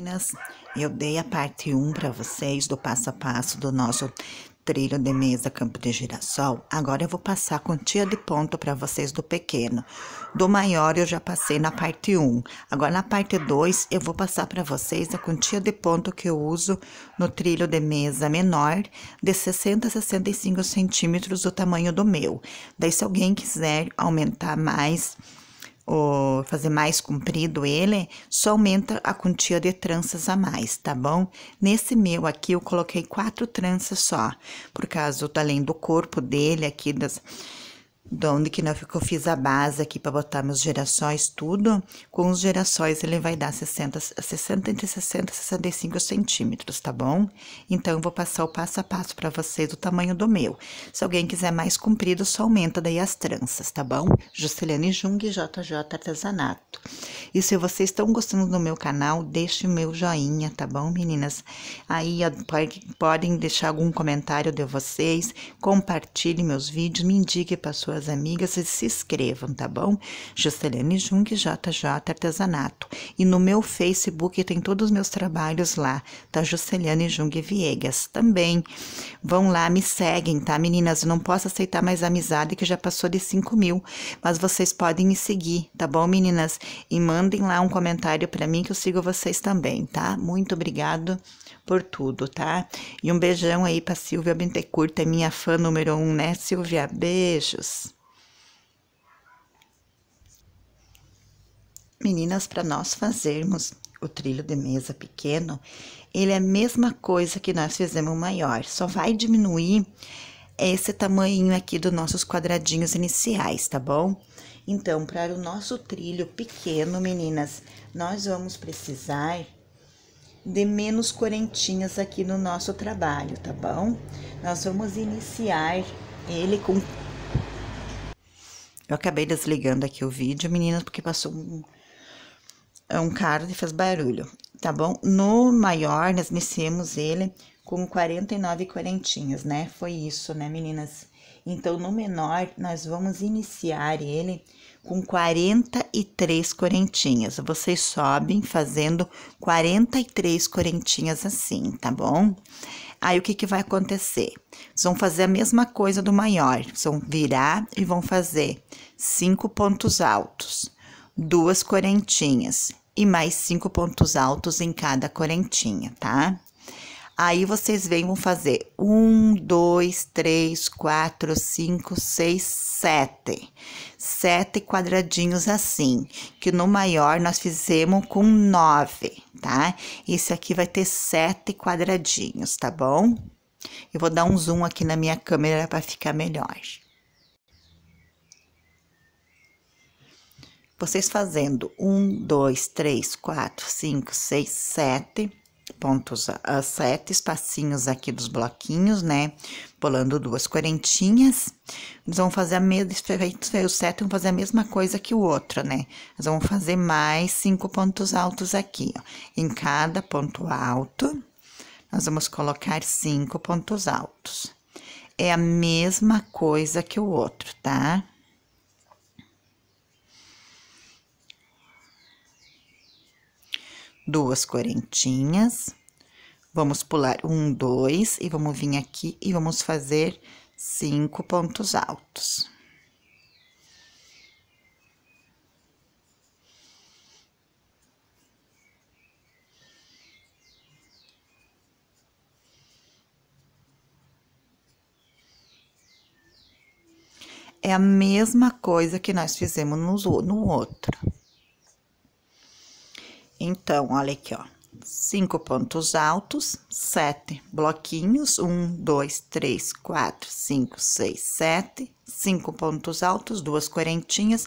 Meninas, eu dei a parte 1 para vocês do passo a passo do nosso trilho de mesa Campo de Girassol. Agora eu vou passar com tia de ponto para vocês do pequeno. Do maior eu já passei na parte 1. Agora na parte 2 eu vou passar para vocês a quantia de ponto que eu uso no trilho de mesa menor de 60 a 65 centímetros do tamanho do meu. Daí se alguém quiser aumentar mais o fazer mais comprido ele, só aumenta a quantia de tranças a mais, tá bom? Nesse meu aqui eu coloquei quatro tranças só, por causa do além do corpo dele aqui das onde que eu fiz a base aqui para botar meus gerações, tudo. Com os gerações ele vai dar 60, 60 entre 60 e 65 centímetros, tá bom? Então, eu vou passar o passo a passo para vocês o tamanho do meu. Se alguém quiser mais comprido, só aumenta daí as tranças, tá bom? Juscelane Jung, JJ Artesanato. E se vocês estão gostando do meu canal, deixe o meu joinha, tá bom, meninas? Aí podem deixar algum comentário de vocês, compartilhe meus vídeos, me indique para suas suas amigas e se inscrevam, tá bom? Juscelene Jung JJ Artesanato. E no meu Facebook tem todos os meus trabalhos lá, tá? Juscelene Jung Viegas também. Vão lá, me seguem, tá, meninas? Eu não posso aceitar mais amizade que já passou de 5 mil, mas vocês podem me seguir, tá bom, meninas? E mandem lá um comentário para mim que eu sigo vocês também, tá? Muito obrigado por tudo, tá? E um beijão aí pra Silvia Bentecurta, é minha fã número um, né, Silvia? Beijos. Meninas, para nós fazermos o trilho de mesa pequeno, ele é a mesma coisa que nós fizemos maior, só vai diminuir esse tamanho aqui dos nossos quadradinhos iniciais, tá bom? Então, para o nosso trilho pequeno, meninas, nós vamos precisar de menos correntinhas aqui no nosso trabalho, tá bom? Nós vamos iniciar ele com... Eu acabei desligando aqui o vídeo, meninas, porque passou um, é um cara e fez barulho, tá bom? No maior, nós iniciamos ele com 49 correntinhas, né? Foi isso, né, meninas? Então, no menor, nós vamos iniciar ele com 43 correntinhas. Vocês sobem fazendo 43 correntinhas assim, tá bom? Aí, o que, que vai acontecer? Vocês vão fazer a mesma coisa do maior. Vocês vão virar e vão fazer cinco pontos altos, duas correntinhas e mais cinco pontos altos em cada correntinha, tá? Aí vocês vêm vão fazer um, dois, três, quatro, cinco, seis, sete sete quadradinhos assim, que no maior nós fizemos com nove, tá? Esse aqui vai ter sete quadradinhos, tá bom? Eu vou dar um zoom aqui na minha câmera para ficar melhor. Vocês fazendo um, dois, três, quatro, cinco, seis, sete pontos, a sete espacinhos aqui dos bloquinhos, né? Pulando duas correntinhas. nós vão fazer a mesma, feitos os sete fazer a mesma coisa que o outro, né? nós vamos fazer mais cinco pontos altos aqui, ó. Em cada ponto alto, nós vamos colocar cinco pontos altos. É a mesma coisa que o outro, tá? Tá? duas correntinhas. Vamos pular um, dois e vamos vir aqui e vamos fazer cinco pontos altos. É a mesma coisa que nós fizemos no, no outro. Então, olha aqui, ó. Cinco pontos altos, sete bloquinhos, um, dois, três, quatro, cinco, seis, sete. Cinco pontos altos, duas correntinhas,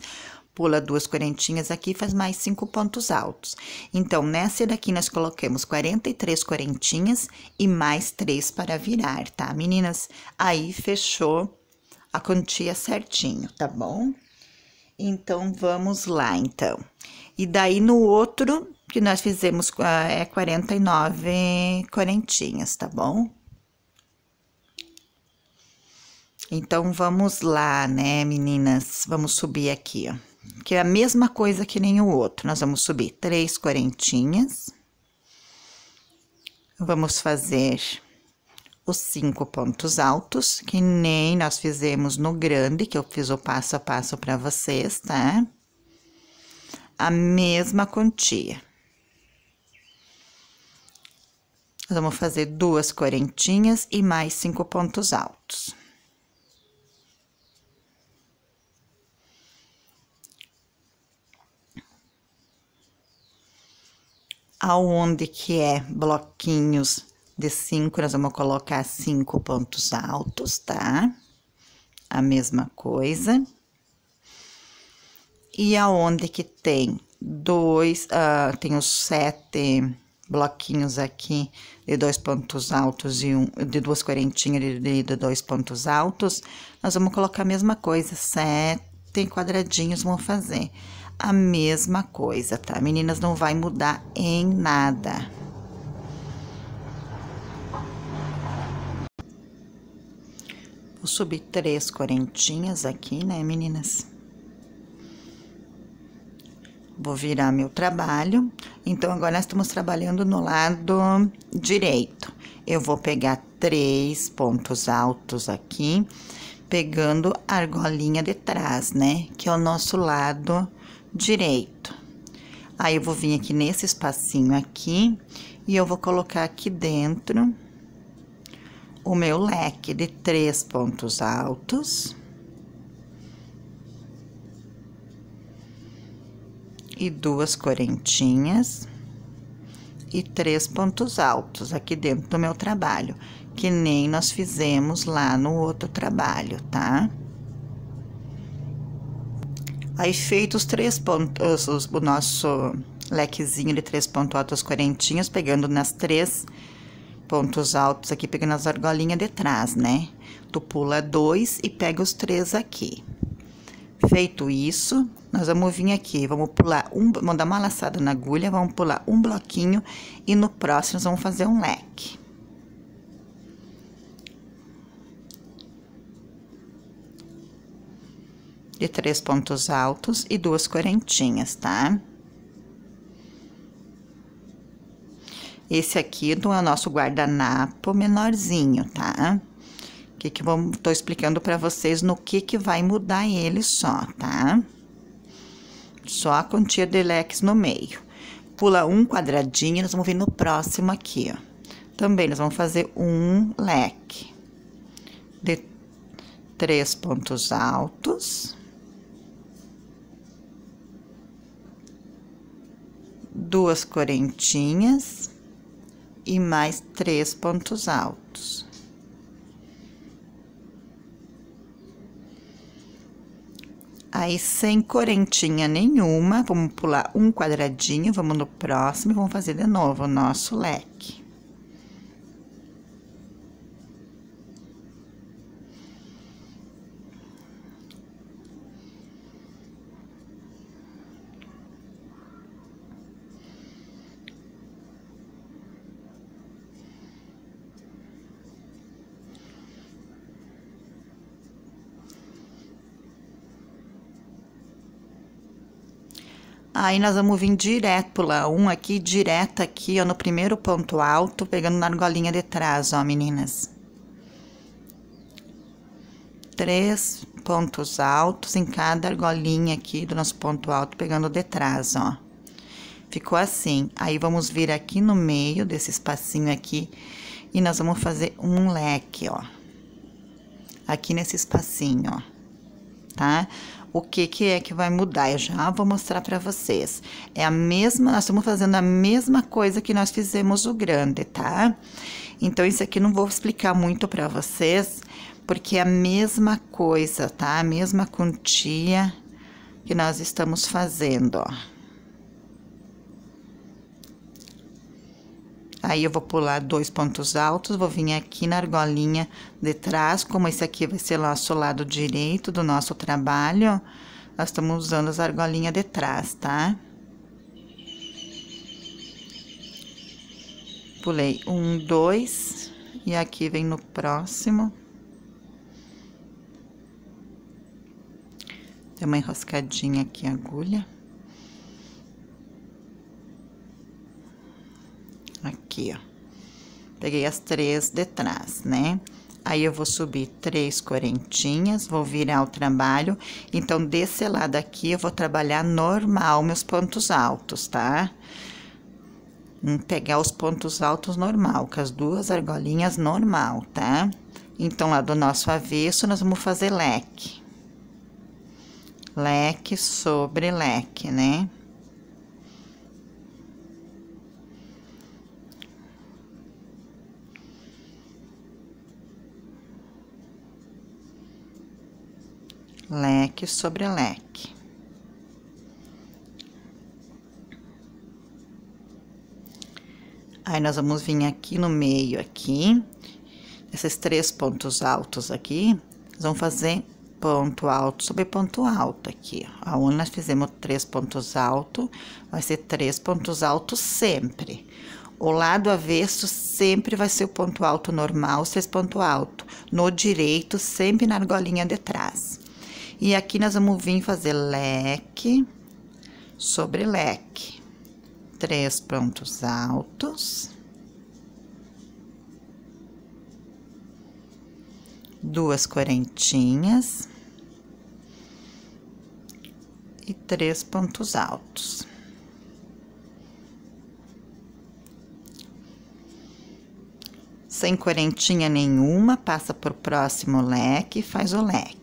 pula duas correntinhas aqui, faz mais cinco pontos altos. Então, nessa daqui, nós colocamos 43 correntinhas e mais três para virar, tá, meninas? Aí, fechou a quantia certinho, tá bom? Então, vamos lá, então. E daí no outro, que nós fizemos ah, é 49 correntinhas, tá bom? Então, vamos lá, né, meninas? Vamos subir aqui, ó. Que é a mesma coisa que nem o outro. Nós vamos subir três correntinhas. Vamos fazer os cinco pontos altos, que nem nós fizemos no grande, que eu fiz o passo a passo para vocês, tá? Tá? a mesma quantia. vamos fazer duas correntinhas e mais cinco pontos altos. Aonde que é bloquinhos de cinco, nós vamos colocar cinco pontos altos, tá? A mesma coisa. E aonde que tem dois, uh, tem os sete bloquinhos aqui de dois pontos altos e um, de duas correntinhas de, de dois pontos altos, nós vamos colocar a mesma coisa, sete quadradinhos vão fazer a mesma coisa, tá? Meninas, não vai mudar em nada. Vou subir três correntinhas aqui, né, meninas? Vou virar meu trabalho. Então, agora nós estamos trabalhando no lado direito. Eu vou pegar três pontos altos aqui, pegando a argolinha de trás, né? Que é o nosso lado direito. Aí, eu vou vir aqui nesse espacinho aqui e eu vou colocar aqui dentro o meu leque de três pontos altos e duas correntinhas e três pontos altos aqui dentro do meu trabalho, que nem nós fizemos lá no outro trabalho, tá? Aí, feito os três pontos, os, o nosso lequezinho de três pontos altos, correntinhas, pegando nas três pontos altos aqui, pegando as argolinhas de trás, né? Tu pula dois e pega os três aqui. Feito isso, nós vamos vir aqui, vamos pular, um, vamos dar uma laçada na agulha, vamos pular um bloquinho e no próximo nós vamos fazer um leque. De três pontos altos e duas correntinhas, tá? Esse aqui do é nosso guardanapo menorzinho, tá? O Que que eu tô explicando para vocês no que que vai mudar ele só, Tá? só a quantia de leques no meio. Pula um quadradinho, nós vamos vir no próximo aqui, ó. Também nós vamos fazer um leque de três pontos altos. Duas correntinhas e mais três pontos altos. Aí, sem correntinha nenhuma, vamos pular um quadradinho, vamos no próximo e vamos fazer de novo o nosso leque. Aí nós vamos vir direto, lá, um aqui, direto aqui, ó, no primeiro ponto alto, pegando na argolinha de trás, ó, meninas. Três pontos altos em cada argolinha aqui do nosso ponto alto, pegando de trás, ó. Ficou assim. Aí, vamos vir aqui no meio desse espacinho aqui e nós vamos fazer um leque, ó. Aqui nesse espacinho, ó, tá? o que, que é que vai mudar. Eu já vou mostrar para vocês. É a mesma, nós estamos fazendo a mesma coisa que nós fizemos o grande, tá? Então, isso aqui não vou explicar muito para vocês, porque é a mesma coisa, tá? A mesma quantia que nós estamos fazendo, ó. Aí eu vou pular dois pontos altos, vou vir aqui na argolinha de trás, como esse aqui vai ser o nosso lado direito do nosso trabalho, nós estamos usando as argolinhas de trás, tá? Pulei um, dois, e aqui vem no próximo. Deu uma enroscadinha aqui, agulha. Aqui, ó. Peguei as três de trás, né? Aí, eu vou subir três correntinhas, vou virar o trabalho. Então, desse lado aqui, eu vou trabalhar normal meus pontos altos, tá? Hum, pegar os pontos altos normal, com as duas argolinhas normal, tá? Então, lá do nosso avesso, nós vamos fazer leque. Leque sobre leque, né? leque sobre leque. Aí, nós vamos vir aqui no meio, aqui, esses três pontos altos aqui, nós vamos fazer ponto alto sobre ponto alto aqui. Aonde nós fizemos três pontos altos, vai ser três pontos altos sempre. O lado avesso sempre vai ser o ponto alto normal, seis pontos alto. No direito, sempre na argolinha de trás. E aqui nós vamos vir fazer leque sobre leque. Três pontos altos. Duas correntinhas. E três pontos altos. Sem correntinha nenhuma, passa por próximo leque e faz o leque.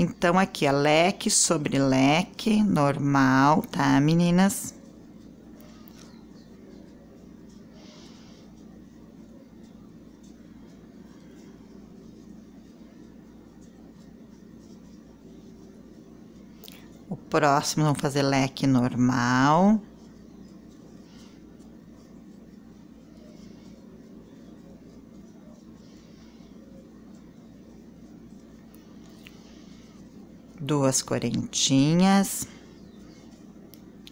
Então, aqui é leque sobre leque, normal, tá, meninas? O próximo, vamos fazer leque normal. duas correntinhas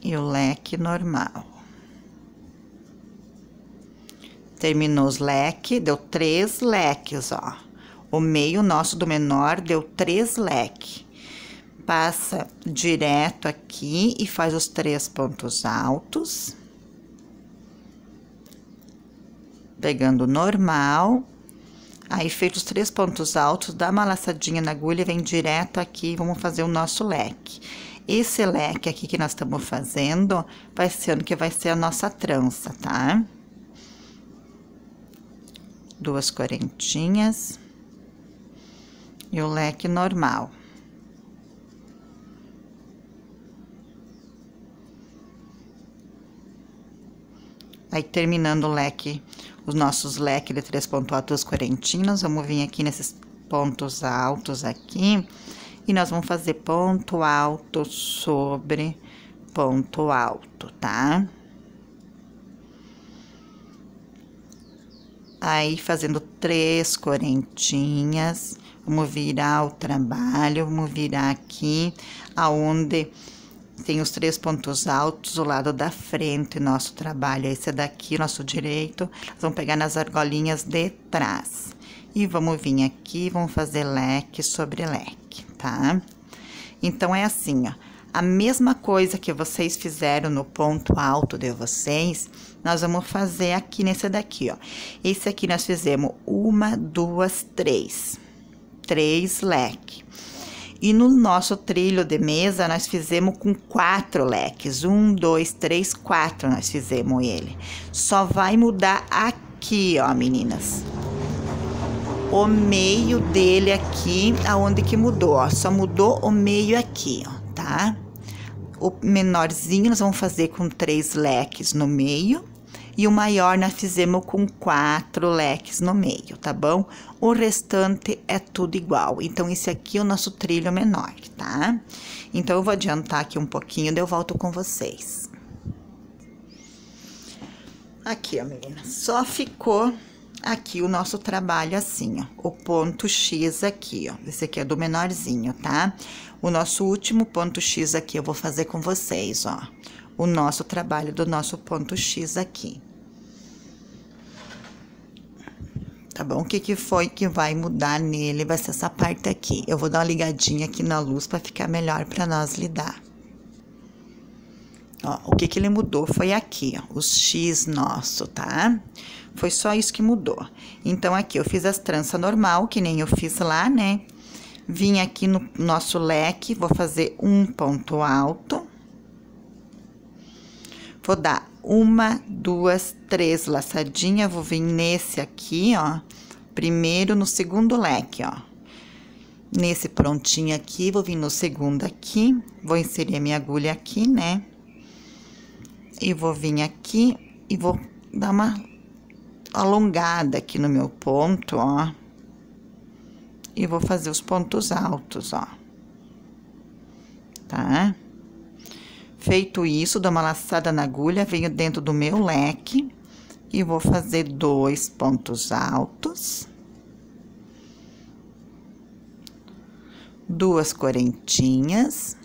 e o leque normal. Terminou os leques, deu três leques, ó. O meio nosso do menor deu três leques. Passa direto aqui e faz os três pontos altos. Pegando normal Aí, feitos três pontos altos, dá uma laçadinha na agulha, e vem direto aqui, vamos fazer o nosso leque. Esse leque aqui que nós estamos fazendo, vai ser que vai ser a nossa trança, tá? Duas correntinhas. E o leque normal. Aí, terminando o leque os nossos leque de 3.4 correntinos. Vamos vir aqui nesses pontos altos aqui e nós vamos fazer ponto alto sobre ponto alto, tá? Aí, fazendo três correntinhas, vamos virar o trabalho, vamos virar aqui aonde tem os três pontos altos, o lado da frente, nosso trabalho. Esse é daqui, nosso direito. vão vamos pegar nas argolinhas de trás. E vamos vir aqui, vamos fazer leque sobre leque, tá? Então, é assim, ó. A mesma coisa que vocês fizeram no ponto alto de vocês, nós vamos fazer aqui nesse daqui, ó. Esse aqui nós fizemos uma, duas, três. Três leque. E no nosso trilho de mesa, nós fizemos com quatro leques. Um, dois, três, quatro nós fizemos ele. Só vai mudar aqui, ó, meninas. O meio dele aqui, aonde que mudou, ó. Só mudou o meio aqui, ó, tá? O menorzinho nós vamos fazer com três leques no meio e o maior nós fizemos com quatro leques no meio, tá bom? O restante é tudo igual. Então, esse aqui é o nosso trilho menor, tá? Então, eu vou adiantar aqui um pouquinho, daí eu volto com vocês. Aqui, ó, menina, só ficou aqui o nosso trabalho assim, ó, o ponto X aqui, ó, esse aqui é do menorzinho, tá? O nosso último ponto X aqui eu vou fazer com vocês, ó, o nosso trabalho do nosso ponto X aqui. tá bom? O que, que foi que vai mudar nele? Vai ser essa parte aqui. Eu vou dar uma ligadinha aqui na luz para ficar melhor para nós lidar. Ó, o que, que ele mudou foi aqui, ó, os X nosso, tá? Foi só isso que mudou. Então, aqui eu fiz as tranças normal, que nem eu fiz lá, né? Vim aqui no nosso leque, vou fazer um ponto alto. Vou dar uma, duas, três laçadinha, vou vir nesse aqui, ó, primeiro no segundo leque, ó. Nesse prontinho aqui, vou vir no segundo aqui, vou inserir a minha agulha aqui, né? E vou vir aqui e vou dar uma alongada aqui no meu ponto, ó. E vou fazer os pontos altos, ó. Tá? Feito isso, dou uma laçada na agulha, venho dentro do meu leque e vou fazer dois pontos altos. Duas correntinhas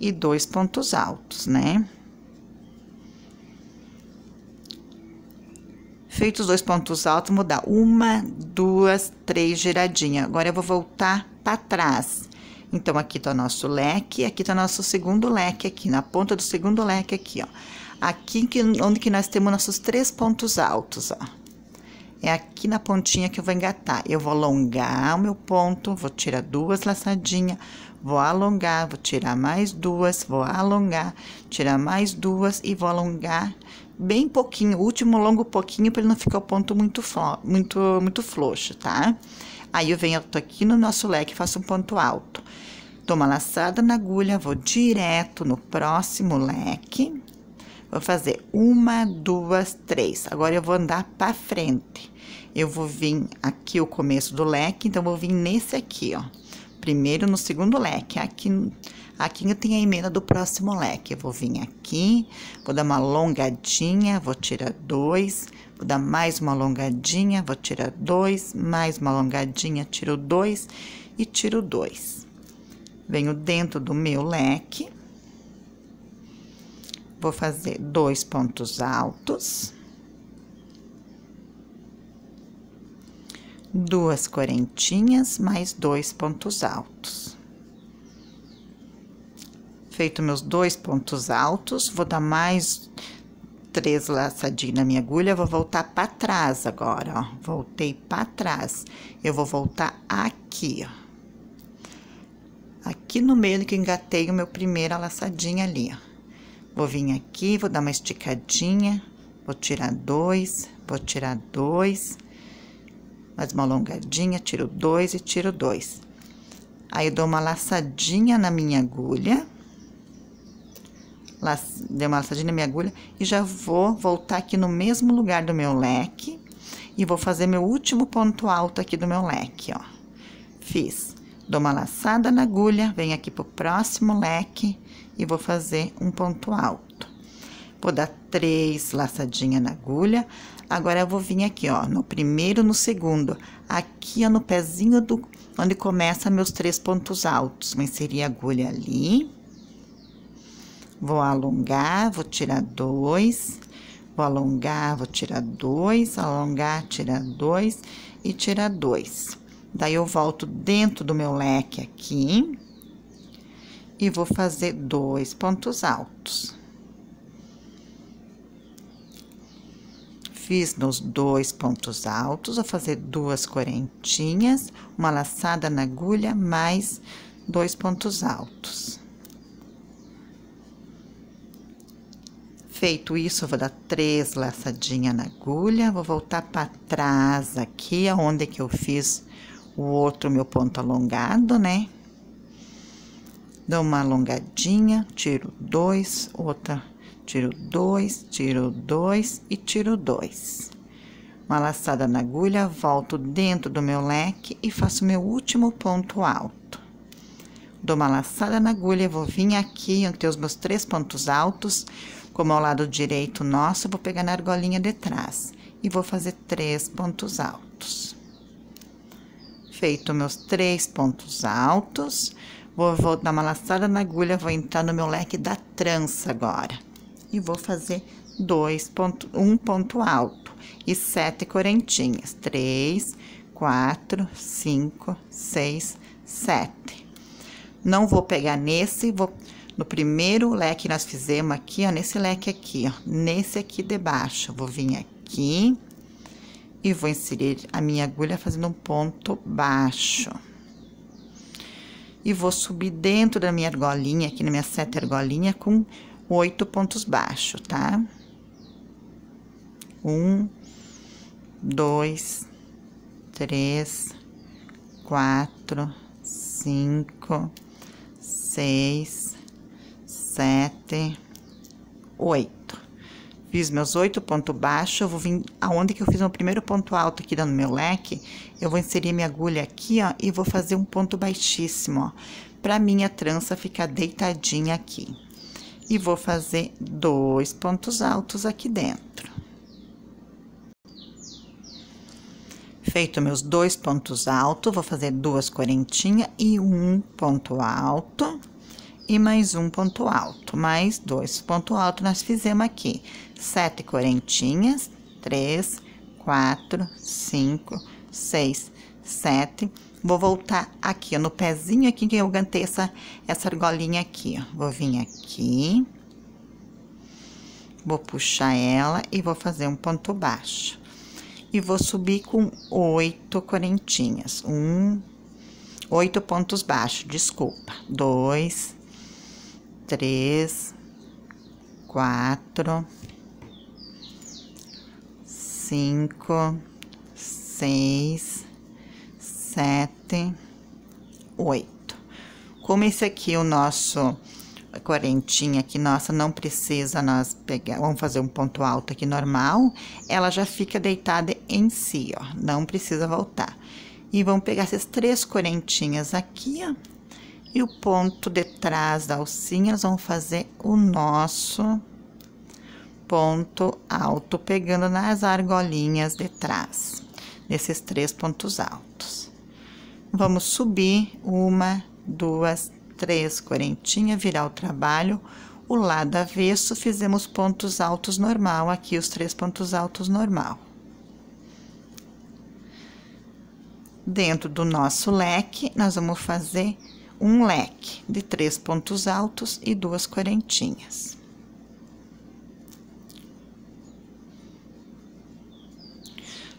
e dois pontos altos, né? Feitos os dois pontos altos, mudar uma, duas, três giradinha. Agora eu vou voltar para trás então, aqui está nosso leque, aqui está nosso segundo leque aqui, na ponta do segundo leque aqui, ó. Aqui que, onde que nós temos nossos três pontos altos, ó. É aqui na pontinha que eu vou engatar. Eu vou alongar o meu ponto, vou tirar duas laçadinhas, vou alongar, vou tirar mais duas, vou alongar, tirar mais duas e vou alongar bem pouquinho, o último longo pouquinho para ele não ficar o ponto muito muito muito frouxo, tá? Aí eu venho aqui no nosso leque, faço um ponto alto. Dou uma laçada na agulha, vou direto no próximo leque. Vou fazer uma, duas, três. Agora eu vou andar para frente. Eu vou vir aqui o começo do leque, então vou vir nesse aqui, ó. Primeiro no segundo leque, aqui Aqui eu tenho a emenda do próximo leque. Eu vou vir aqui, vou dar uma alongadinha, vou tirar dois, Vou dar mais uma alongadinha, vou tirar dois, mais uma alongadinha, tiro dois e tiro dois. Venho dentro do meu leque. Vou fazer dois pontos altos. Duas correntinhas, mais dois pontos altos. Feito meus dois pontos altos, vou dar mais três laçadinhos na minha agulha, eu vou voltar para trás agora, ó. Voltei para trás. Eu vou voltar aqui, ó. Aqui no meio que engatei o meu primeira laçadinha ali, ó. Vou vir aqui, vou dar uma esticadinha, vou tirar dois, vou tirar dois, mais uma alongadinha, tiro dois e tiro dois. Aí, dou uma laçadinha na minha agulha dei uma laçadinha na minha agulha e já vou voltar aqui no mesmo lugar do meu leque e vou fazer meu último ponto alto aqui do meu leque, ó. Fiz, dou uma laçada na agulha, venho aqui pro próximo leque e vou fazer um ponto alto. Vou dar três laçadinhas na agulha. Agora, eu vou vir aqui, ó, no primeiro, no segundo. Aqui, ó, no pezinho do... Onde começa meus três pontos altos. Vou inserir a agulha ali Vou alongar, vou tirar dois, vou alongar, vou tirar dois, alongar, tirar dois e tirar dois. Daí, eu volto dentro do meu leque aqui e vou fazer dois pontos altos. Fiz nos dois pontos altos, vou fazer duas correntinhas, uma laçada na agulha, mais dois pontos altos. Feito isso, eu vou dar três laçadinhas na agulha, vou voltar para trás aqui, aonde que eu fiz o outro meu ponto alongado, né? Dou uma alongadinha, tiro dois, outra, tiro dois, tiro dois e tiro dois. Uma laçada na agulha, volto dentro do meu leque e faço meu último ponto alto. Dou uma laçada na agulha, vou vir aqui, onde tem os meus três pontos altos, como ao lado direito nosso, vou pegar na argolinha de trás e vou fazer três pontos altos. Feito meus três pontos altos, vou, vou dar uma laçada na agulha, vou entrar no meu leque da trança agora. E vou fazer dois pontos, um ponto alto e sete correntinhas. Três, quatro, cinco, seis, sete. Não vou pegar nesse, vou no primeiro leque nós fizemos aqui, ó, nesse leque aqui, ó, nesse aqui de baixo. Vou vir aqui e vou inserir a minha agulha fazendo um ponto baixo. E vou subir dentro da minha argolinha, aqui na minha seta argolinha, com oito pontos baixos, tá? Um, dois, três, quatro, cinco, seis, sete, oito. Fiz meus oito pontos baixos, eu vou vir aonde que eu fiz meu primeiro ponto alto aqui dando meu leque, eu vou inserir minha agulha aqui, ó, e vou fazer um ponto baixíssimo, ó, pra minha trança ficar deitadinha aqui. E vou fazer dois pontos altos aqui dentro. Feito meus dois pontos altos, vou fazer duas correntinhas e um ponto alto e mais um ponto alto, mais dois ponto alto nós fizemos aqui. Sete correntinhas, três, quatro, cinco, seis, sete. Vou voltar aqui no pezinho aqui que eu gantei essa, essa argolinha aqui, ó. Vou vir aqui, vou puxar ela e vou fazer um ponto baixo. E vou subir com oito correntinhas. Um, oito pontos baixos, desculpa. Dois, três, quatro, cinco, seis, sete, oito. Como esse aqui, é o nosso correntinha aqui, nossa, não precisa nós pegar, vamos fazer um ponto alto aqui normal, ela já fica deitada em si, ó, não precisa voltar. E vamos pegar essas três correntinhas aqui, ó, e o ponto de trás da alcinha, nós vamos fazer o nosso ponto alto, pegando nas argolinhas de trás, nesses três pontos altos. Vamos subir uma, duas, três correntinhas, virar o trabalho, o lado avesso, fizemos pontos altos normal, aqui os três pontos altos normal. Dentro do nosso leque, nós vamos fazer um leque de três pontos altos e duas correntinhas.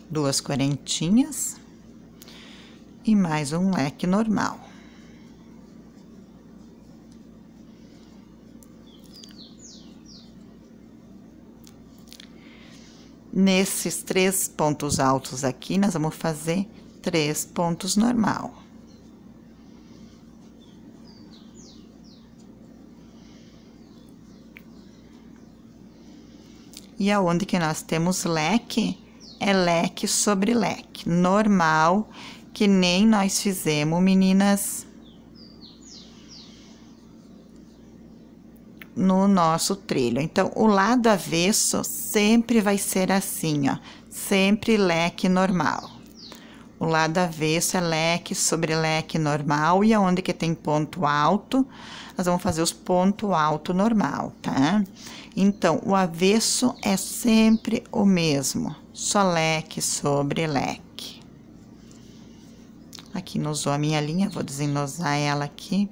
Duas correntinhas e mais um leque normal. Nesses três pontos altos aqui, nós vamos fazer três pontos normal. E aonde que nós temos leque, é leque sobre leque, normal, que nem nós fizemos, meninas, no nosso trilho. Então, o lado avesso sempre vai ser assim, ó, sempre leque normal. O lado avesso é leque sobre leque normal e aonde que tem ponto alto, nós vamos fazer os ponto alto normal, tá? Tá? Então, o avesso é sempre o mesmo, só leque sobre leque. Aqui, nosou a minha linha, vou desenlosar ela aqui.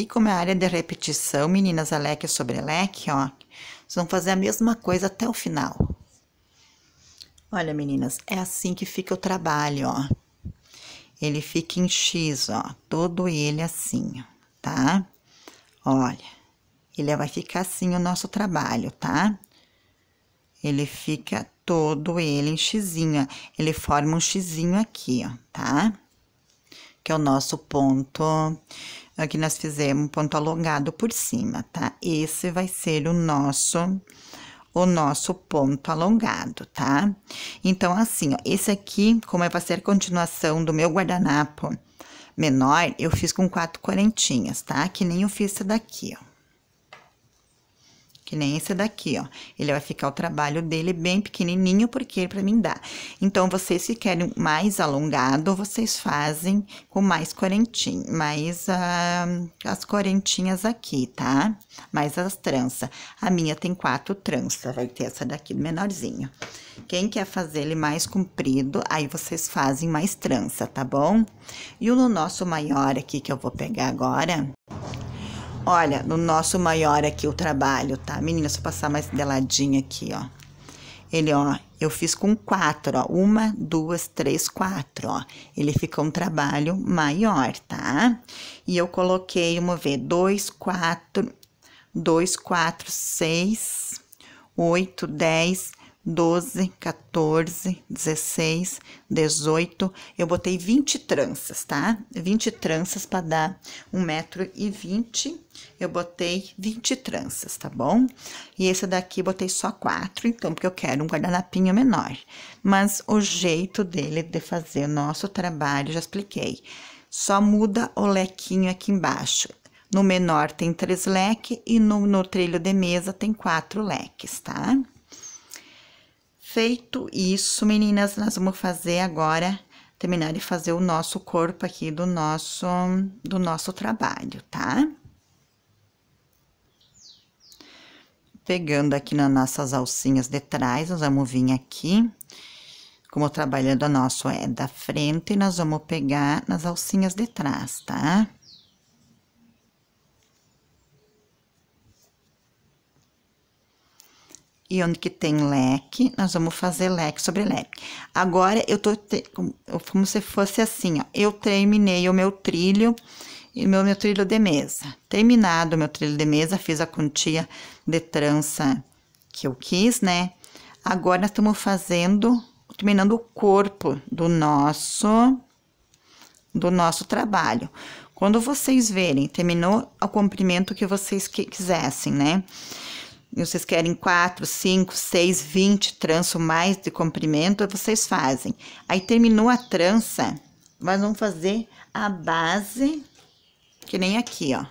Aqui, como é a área de repetição, meninas, a leque é sobre leque, ó, vocês vão fazer a mesma coisa até o final. Olha, meninas, é assim que fica o trabalho, ó. Ele fica em X, ó, todo ele assim, tá? Olha, ele vai ficar assim o nosso trabalho, tá? Ele fica todo ele em xizinho, ó. ele forma um xizinho aqui, ó, tá? Que é o nosso ponto Aqui nós fizemos um ponto alongado por cima, tá? Esse vai ser o nosso o nosso ponto alongado, tá? Então, assim, ó, esse aqui, como é vai ser a continuação do meu guardanapo menor, eu fiz com quatro correntinhas, tá? Que nem eu fiz esse daqui, ó que nem esse daqui, ó. Ele vai ficar o trabalho dele bem pequenininho, porque ele para mim dá. Então, vocês que querem mais alongado, vocês fazem com mais corentinha, mais uh, as correntinhas aqui, tá? Mais as tranças. A minha tem quatro tranças, vai ter essa daqui menorzinho. Quem quer fazer ele mais comprido, aí vocês fazem mais trança, tá bom? E o nosso maior aqui que eu vou pegar agora, Olha, no nosso maior aqui o trabalho, tá? Menina, só passar mais deladinha aqui, ó. Ele, ó, eu fiz com quatro, ó. Uma, duas, três, quatro, ó. Ele ficou um trabalho maior, tá? E eu coloquei, vamos ver, dois, quatro, dois, quatro, seis, oito, dez, 12, 14, 16, 18. Eu botei 20 tranças, tá? 20 tranças para dar 1,20m. Eu botei 20 tranças, tá bom? E esse daqui botei só 4, então, porque eu quero um guardanapinho menor. Mas o jeito dele de fazer o nosso trabalho, já expliquei. Só muda o lequinho aqui embaixo. No menor tem três leques e no, no trilho de mesa tem quatro leques, tá? Feito isso, meninas, nós vamos fazer agora, terminar de fazer o nosso corpo aqui do nosso, do nosso trabalho, tá? Pegando aqui nas nossas alcinhas de trás, nós vamos vir aqui, como trabalhando a nosso é da frente, nós vamos pegar nas alcinhas de trás, tá? Tá? e onde que tem leque, nós vamos fazer leque sobre leque. Agora, eu tô como se fosse assim, ó. Eu terminei o meu trilho, e meu, meu trilho de mesa. Terminado o meu trilho de mesa, fiz a quantia de trança que eu quis, né? Agora, nós estamos fazendo, terminando o corpo do nosso, do nosso trabalho. Quando vocês verem, terminou o comprimento que vocês quisessem, né? e vocês querem 4, 5, 6, 20 tranço mais de comprimento, vocês fazem. Aí terminou a trança, nós vamos fazer a base, que nem aqui, ó.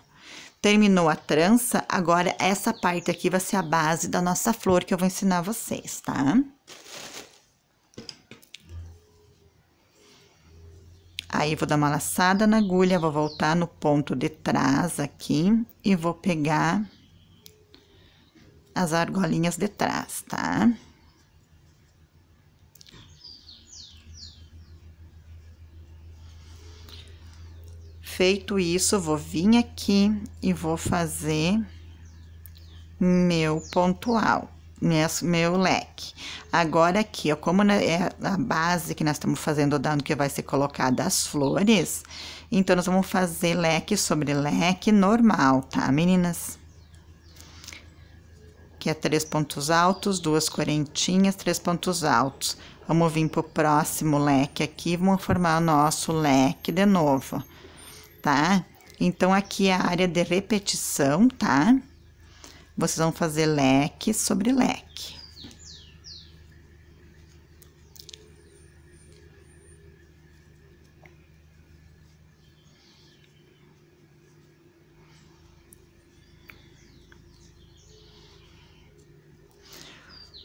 Terminou a trança, agora essa parte aqui vai ser a base da nossa flor que eu vou ensinar vocês, tá? Aí, vou dar uma laçada na agulha, vou voltar no ponto de trás aqui e vou pegar as argolinhas de trás, tá? Feito isso, vou vir aqui e vou fazer meu pontual, meu leque. Agora aqui, ó, como né, é a base que nós estamos fazendo, dando que vai ser colocada as flores, então, nós vamos fazer leque sobre leque normal, tá, meninas? que é três pontos altos, duas correntinhas, três pontos altos. Vamos vir pro próximo leque aqui, vamos formar o nosso leque de novo, tá? Então, aqui é a área de repetição, tá? Vocês vão fazer leque sobre leque.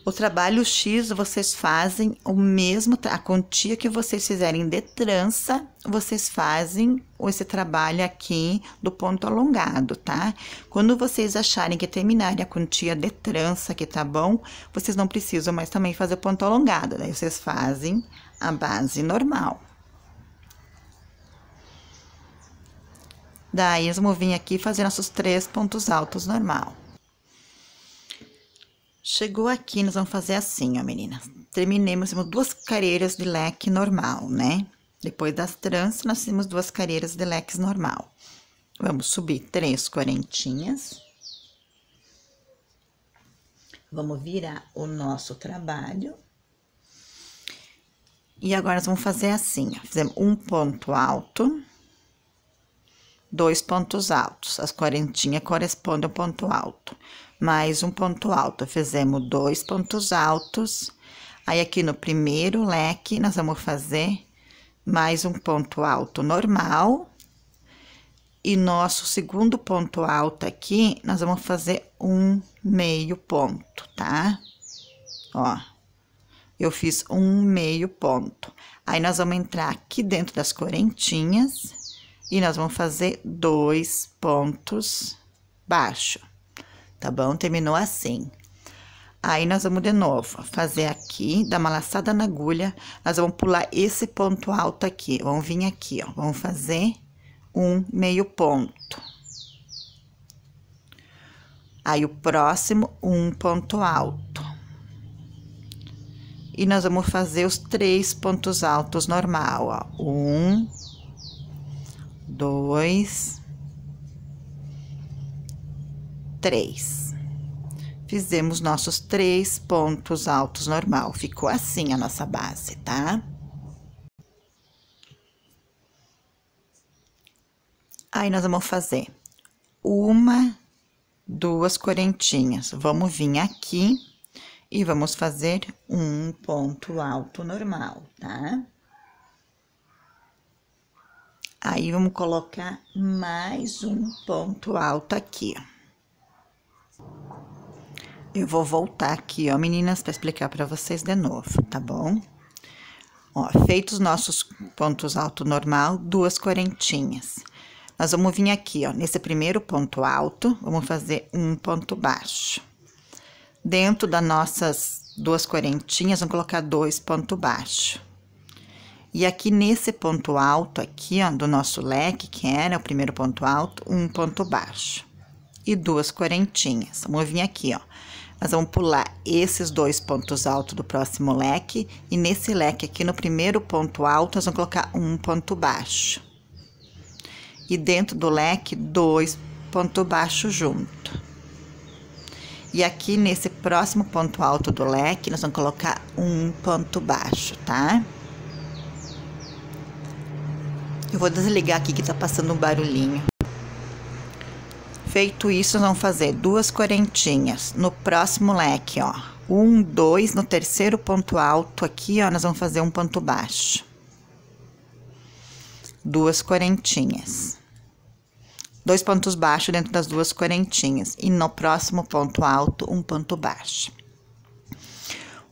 o trabalho X vocês fazem o mesmo, a quantia que vocês fizerem de trança, vocês fazem esse trabalho aqui do ponto alongado, tá? Quando vocês acharem que terminarem a quantia de trança que tá bom, vocês não precisam mais também fazer ponto alongado, daí vocês fazem a base normal. Daí, vamos vir aqui fazer nossos três pontos altos normal. Chegou aqui, nós vamos fazer assim, ó, meninas. Terminemos, temos duas carreiras de leque normal, né? Depois das tranças, nós temos duas carreiras de leques normal. Vamos subir três quarentinhas. Vamos virar o nosso trabalho. E agora, nós vamos fazer assim, ó. Fizemos um ponto alto, dois pontos altos. As quarentinhas correspondem ao ponto alto mais um ponto alto. Fizemos dois pontos altos. Aí, aqui no primeiro leque, nós vamos fazer mais um ponto alto normal. E nosso segundo ponto alto aqui, nós vamos fazer um meio ponto, tá? Ó, eu fiz um meio ponto. Aí, nós vamos entrar aqui dentro das correntinhas e nós vamos fazer dois pontos baixo tá bom? Terminou assim. Aí, nós vamos de novo fazer aqui, dar uma laçada na agulha. Nós vamos pular esse ponto alto aqui. Vamos vir aqui, ó. Vamos fazer um meio ponto. Aí, o próximo, um ponto alto. E nós vamos fazer os três pontos altos normal, ó. Um, dois, 3. Fizemos nossos três pontos altos normal. Ficou assim a nossa base, tá? Aí, nós vamos fazer uma, duas correntinhas. Vamos vir aqui e vamos fazer um ponto alto normal, tá? Aí, vamos colocar mais um ponto alto aqui, ó. Eu vou voltar aqui, ó, meninas, para explicar para vocês de novo, tá bom? Ó, feitos nossos pontos alto normal, duas correntinhas. Nós vamos vir aqui, ó, nesse primeiro ponto alto, vamos fazer um ponto baixo. Dentro das nossas duas correntinhas, vamos colocar dois pontos baixos. E aqui nesse ponto alto aqui, ó, do nosso leque, que era o primeiro ponto alto, um ponto baixo. E duas correntinhas. Vamos vir aqui, ó. Nós vamos pular esses dois pontos altos do próximo leque e nesse leque aqui no primeiro ponto alto nós vamos colocar um ponto baixo. E dentro do leque, dois pontos baixos junto. E aqui nesse próximo ponto alto do leque, nós vamos colocar um ponto baixo, tá? Eu vou desligar aqui que tá passando um barulhinho. Feito isso, nós vamos fazer duas correntinhas no próximo leque, ó. Um, dois, no terceiro ponto alto aqui, ó, nós vamos fazer um ponto baixo. Duas correntinhas. Dois pontos baixos dentro das duas correntinhas. E no próximo ponto alto, um ponto baixo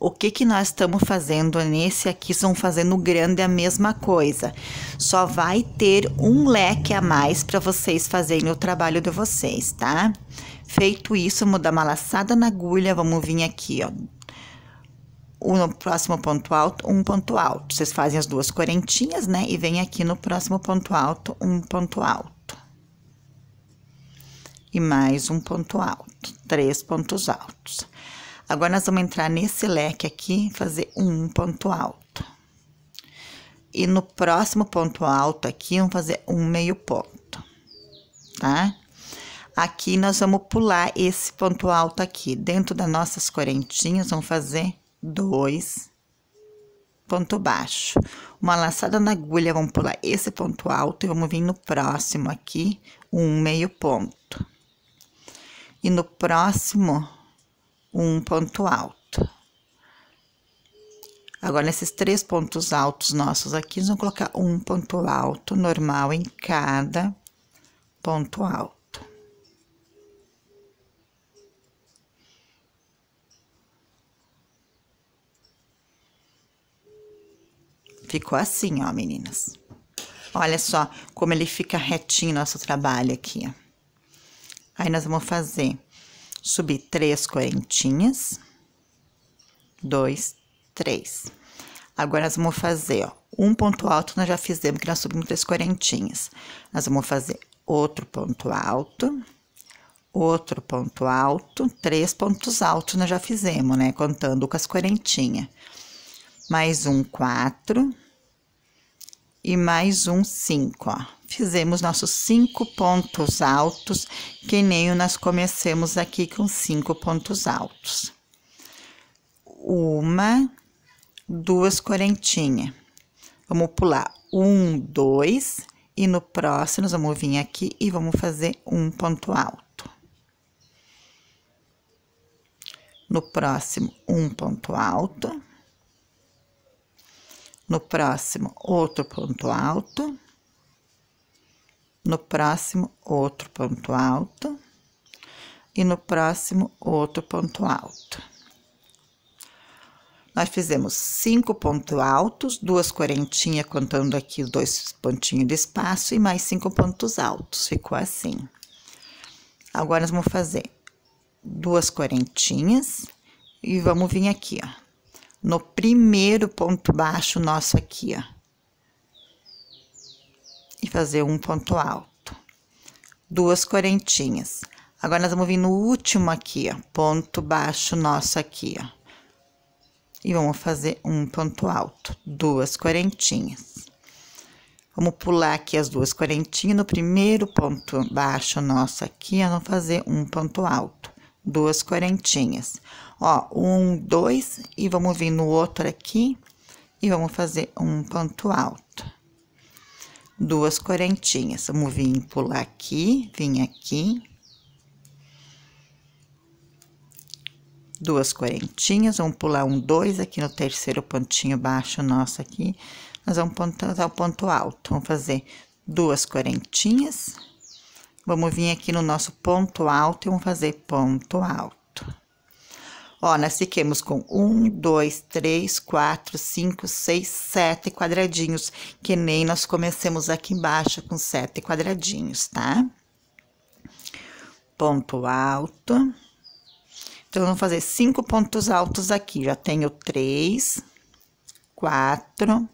o que que nós estamos fazendo nesse aqui, estão fazendo grande a mesma coisa. Só vai ter um leque a mais para vocês fazerem o trabalho de vocês, tá? Feito isso, vamos dar uma laçada na agulha, vamos vir aqui, ó. O no próximo ponto alto, um ponto alto. Vocês fazem as duas correntinhas, né? E vem aqui no próximo ponto alto, um ponto alto e mais um ponto alto, três pontos altos. Agora nós vamos entrar nesse leque aqui, fazer um ponto alto. E no próximo ponto alto aqui, vamos fazer um meio ponto, tá? Aqui nós vamos pular esse ponto alto aqui. Dentro das nossas correntinhas, vamos fazer dois ponto baixo. Uma laçada na agulha, vamos pular esse ponto alto e vamos vir no próximo aqui, um meio ponto. E no próximo um ponto alto. Agora, nesses três pontos altos nossos aqui, nós vamos colocar um ponto alto normal em cada ponto alto. Ficou assim, ó, meninas. Olha só como ele fica retinho nosso trabalho aqui, ó. Aí, nós vamos fazer Subi três correntinhas. Dois, três. Agora nós vamos fazer, ó. Um ponto alto nós já fizemos, que nós subimos três correntinhas. Nós vamos fazer outro ponto alto. Outro ponto alto. Três pontos altos nós já fizemos, né? Contando com as correntinhas. Mais um, quatro e mais um 5, ó. Fizemos nossos cinco pontos altos, que nem nós comecemos aqui com cinco pontos altos. Uma, duas correntinhas. Vamos pular um, dois, e no próximo nós vamos vir aqui e vamos fazer um ponto alto. No próximo, um ponto alto no próximo, outro ponto alto. No próximo, outro ponto alto. E no próximo, outro ponto alto. Nós fizemos cinco pontos altos, duas correntinhas contando aqui dois pontinhos de espaço e mais cinco pontos altos. Ficou assim. Agora, nós vamos fazer duas correntinhas e vamos vir aqui, ó no primeiro ponto baixo nosso aqui, ó. E fazer um ponto alto. Duas correntinhas. Agora, nós vamos vir no último aqui, ó. Ponto baixo nosso aqui, ó. E vamos fazer um ponto alto. Duas correntinhas. Vamos pular aqui as duas correntinhas. No primeiro ponto baixo nosso aqui, ó. Vamos fazer um ponto alto. Duas correntinhas Ó, um, dois, e vamos vir no outro aqui, e vamos fazer um ponto alto. Duas correntinhas, vamos vir pular aqui, vim aqui. Duas correntinhas, vamos pular um, dois aqui no terceiro pontinho baixo nosso aqui. Nós vamos pontar o ponto alto, vamos fazer duas correntinhas. Vamos vir aqui no nosso ponto alto e vamos fazer ponto alto. Ó, nós fiquemos com um, dois, três, quatro, cinco, seis, sete quadradinhos, que nem nós comecemos aqui embaixo com sete quadradinhos, tá? Ponto alto. Então, vamos fazer cinco pontos altos aqui. Já tenho três, quatro,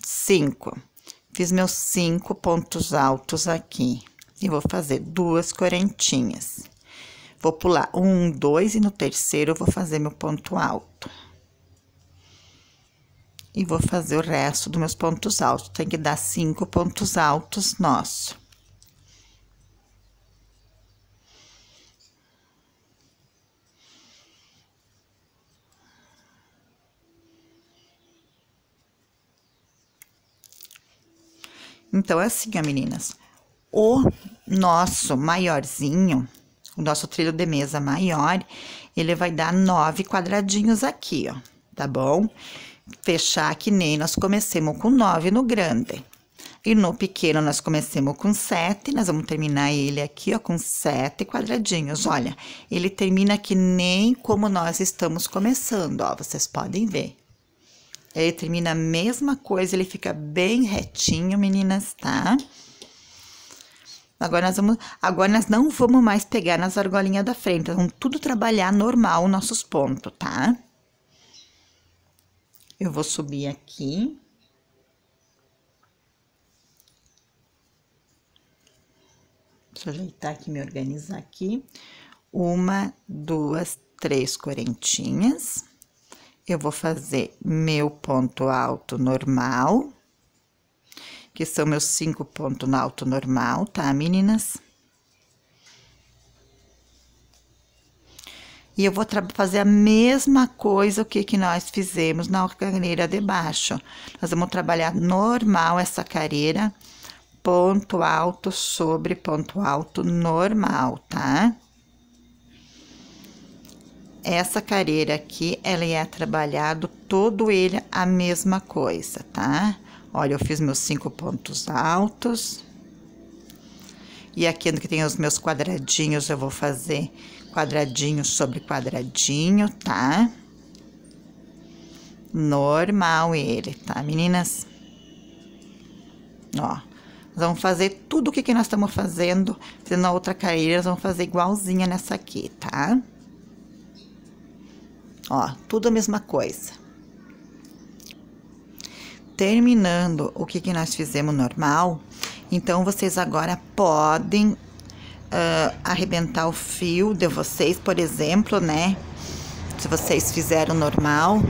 cinco. Fiz meus cinco pontos altos aqui. E vou fazer duas correntinhas. Vou pular um, dois e no terceiro eu vou fazer meu ponto alto. E vou fazer o resto dos meus pontos altos. Tem que dar cinco pontos altos nosso. Então, é assim, ó, meninas. O nosso maiorzinho o nosso trilho de mesa maior, ele vai dar nove quadradinhos aqui, ó, tá bom? Fechar que nem nós comecemos com nove no grande. E no pequeno nós comecemos com sete, nós vamos terminar ele aqui, ó, com sete quadradinhos. Olha, ele termina que nem como nós estamos começando, ó, vocês podem ver. Ele termina a mesma coisa, ele fica bem retinho, meninas, tá? Tá? Agora nós, vamos, agora nós não vamos mais pegar nas argolinhas da frente. Vamos tudo trabalhar normal nossos pontos, tá? Eu vou subir aqui. Deixa eu ajeitar aqui, me organizar aqui. Uma, duas, três correntinhas. Eu vou fazer meu ponto alto normal que são meus cinco pontos no alto normal, tá, meninas? E eu vou fazer a mesma coisa que, que nós fizemos na carreira de baixo. Nós vamos trabalhar normal essa carreira, ponto alto sobre ponto alto normal, tá? Essa carreira aqui, ela é trabalhado todo ele a mesma coisa, tá? Olha, eu fiz meus cinco pontos altos. E aqui no que tem os meus quadradinhos, eu vou fazer quadradinho sobre quadradinho, tá? Normal ele, tá, meninas? Ó, vamos fazer tudo o que, que nós estamos fazendo, fazendo a outra carreira, nós vamos fazer igualzinha nessa aqui, tá? Ó, tudo a mesma coisa terminando o que, que nós fizemos normal, então vocês agora podem uh, arrebentar o fio de vocês, por exemplo, né? Se vocês fizeram normal,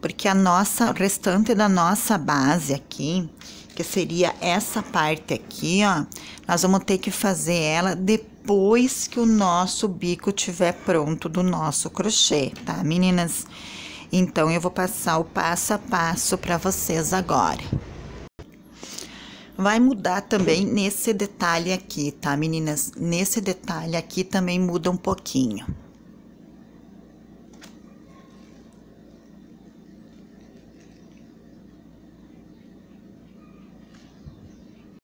porque a nossa restante da nossa base aqui, que seria essa parte aqui, ó, nós vamos ter que fazer ela depois que o nosso bico tiver pronto do nosso crochê, tá, meninas? Então eu vou passar o passo a passo para vocês agora. Vai mudar também nesse detalhe aqui, tá, meninas? Nesse detalhe aqui também muda um pouquinho.